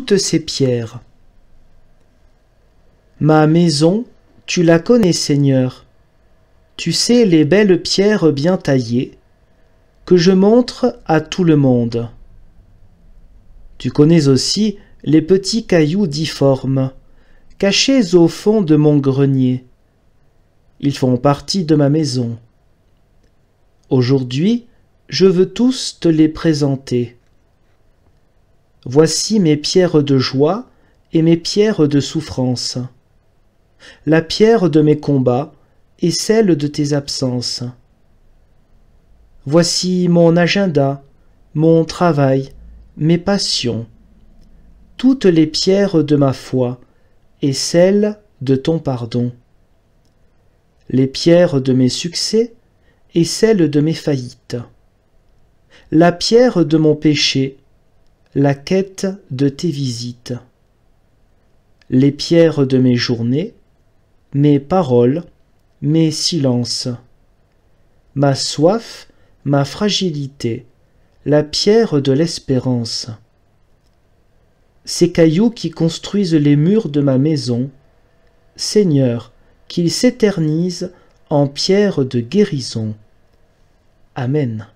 toutes ces pierres. Ma maison, tu la connais, Seigneur. Tu sais les belles pierres bien taillées que je montre à tout le monde. Tu connais aussi les petits cailloux difformes cachés au fond de mon grenier. Ils font partie de ma maison. Aujourd'hui, je veux tous te les présenter. Voici mes pierres de joie et mes pierres de souffrance, la pierre de mes combats et celle de tes absences. Voici mon agenda, mon travail, mes passions, toutes les pierres de ma foi et celles de ton pardon, les pierres de mes succès et celles de mes faillites, la pierre de mon péché la quête de tes visites. Les pierres de mes journées, mes paroles, mes silences. Ma soif, ma fragilité, la pierre de l'espérance. Ces cailloux qui construisent les murs de ma maison, Seigneur, qu'ils s'éternisent en pierres de guérison. Amen.